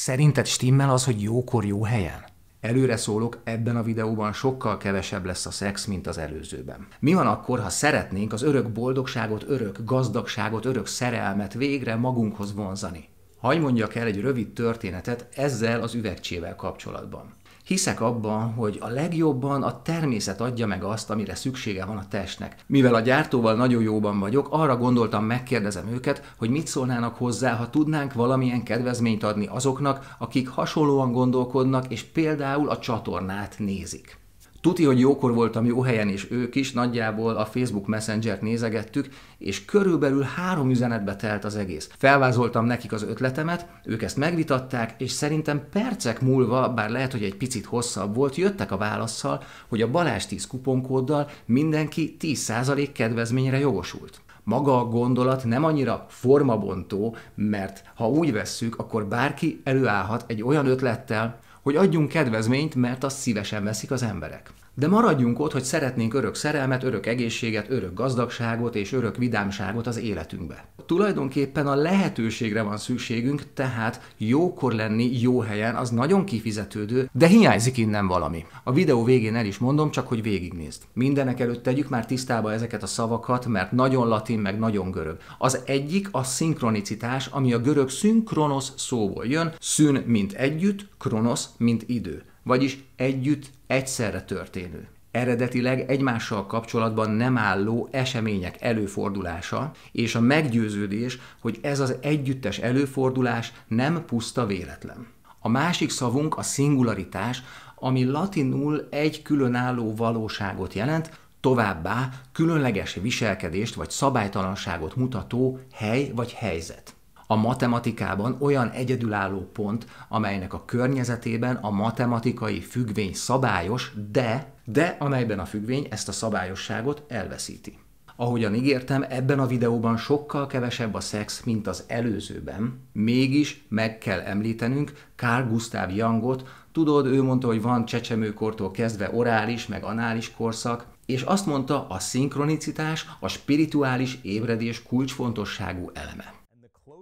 Szerinted stimmel az, hogy jókor jó helyen? Előre szólok, ebben a videóban sokkal kevesebb lesz a szex, mint az előzőben. Mi van akkor, ha szeretnénk az örök boldogságot, örök gazdagságot, örök szerelmet végre magunkhoz vonzani? Hagy mondjak el egy rövid történetet ezzel az üvegcsével kapcsolatban. Hiszek abban, hogy a legjobban a természet adja meg azt, amire szüksége van a testnek. Mivel a gyártóval nagyon jóban vagyok, arra gondoltam, megkérdezem őket, hogy mit szólnának hozzá, ha tudnánk valamilyen kedvezményt adni azoknak, akik hasonlóan gondolkodnak, és például a csatornát nézik. Tuti, hogy jókor voltam jó helyen, és ők is, nagyjából a Facebook Messenger-t nézegettük, és körülbelül három üzenetbe telt az egész. Felvázoltam nekik az ötletemet, ők ezt megvitatták, és szerintem percek múlva, bár lehet, hogy egy picit hosszabb volt, jöttek a válaszsal, hogy a Balázs 10 kuponkóddal mindenki 10% kedvezményre jogosult maga a gondolat nem annyira formabontó, mert ha úgy vesszük, akkor bárki előállhat egy olyan ötlettel, hogy adjunk kedvezményt, mert azt szívesen veszik az emberek. De maradjunk ott, hogy szeretnénk örök szerelmet, örök egészséget, örök gazdagságot és örök vidámságot az életünkbe. Tulajdonképpen a lehetőségre van szükségünk, tehát jókor lenni jó helyen, az nagyon kifizetődő, de hiányzik innen valami. A videó végén el is mondom, csak hogy végignézd. Mindenek előtt tegyük már tisztába ezeket a szavakat, mert nagyon latin, meg nagyon görög. Az egyik a szinkronicitás, ami a görög szinkronos szóból jön, szűn mint együtt, kronosz mint idő vagyis együtt egyszerre történő eredetileg egymással kapcsolatban nem álló események előfordulása, és a meggyőződés, hogy ez az együttes előfordulás nem puszta véletlen. A másik szavunk a szingularitás, ami latinul egy különálló valóságot jelent, továbbá különleges viselkedést vagy szabálytalanságot mutató hely vagy helyzet a matematikában olyan egyedülálló pont, amelynek a környezetében a matematikai függvény szabályos, de, de amelyben a függvény ezt a szabályosságot elveszíti. Ahogyan ígértem, ebben a videóban sokkal kevesebb a szex, mint az előzőben. Mégis meg kell említenünk Carl Gustav Jangot, tudod, ő mondta, hogy van csecsemőkortól kezdve orális, meg anális korszak, és azt mondta, a szinkronicitás a spirituális ébredés kulcsfontosságú eleme.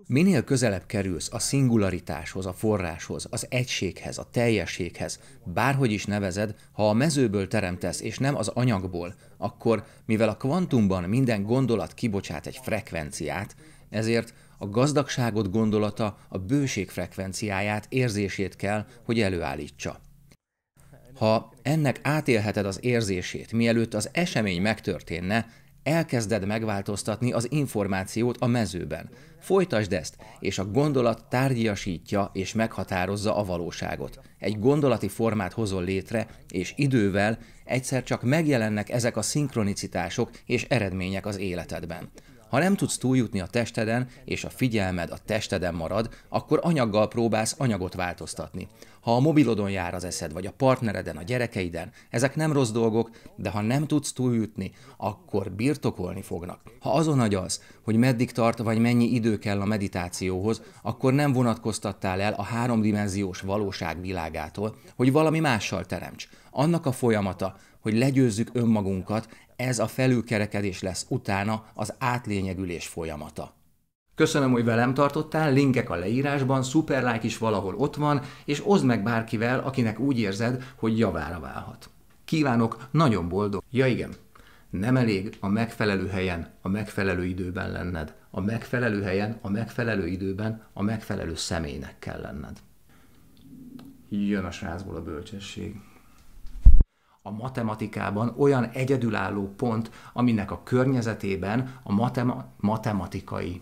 Minél közelebb kerülsz a szingularitáshoz, a forráshoz, az egységhez, a teljességhez, bárhogy is nevezed, ha a mezőből teremtesz, és nem az anyagból, akkor, mivel a kvantumban minden gondolat kibocsát egy frekvenciát, ezért a gazdagságot gondolata a bőség frekvenciáját, érzését kell, hogy előállítsa. Ha ennek átélheted az érzését, mielőtt az esemény megtörténne, elkezded megváltoztatni az információt a mezőben. Folytasd ezt, és a gondolat tárgyasítja és meghatározza a valóságot. Egy gondolati formát hozol létre, és idővel egyszer csak megjelennek ezek a szinkronicitások és eredmények az életedben. Ha nem tudsz túljutni a testeden, és a figyelmed a testeden marad, akkor anyaggal próbálsz anyagot változtatni. Ha a mobilodon jár az eszed, vagy a partnereden, a gyerekeiden, ezek nem rossz dolgok, de ha nem tudsz túljutni, akkor birtokolni fognak. Ha azon agyalsz, hogy meddig tart, vagy mennyi idő kell a meditációhoz, akkor nem vonatkoztattál el a háromdimenziós valóság világától, hogy valami mással teremts. Annak a folyamata, hogy legyőzzük önmagunkat, ez a felülkerekedés lesz utána az átlényegülés folyamata. Köszönöm, hogy velem tartottál, linkek a leírásban, szuperlájk is valahol ott van, és oszd meg bárkivel, akinek úgy érzed, hogy javára válhat. Kívánok nagyon boldog. Ja igen, nem elég a megfelelő helyen, a megfelelő időben lenned. A megfelelő helyen, a megfelelő időben, a megfelelő személynek kell lenned. Jön a srácból a bölcsesség a matematikában olyan egyedülálló pont, aminek a környezetében a matema- matematikai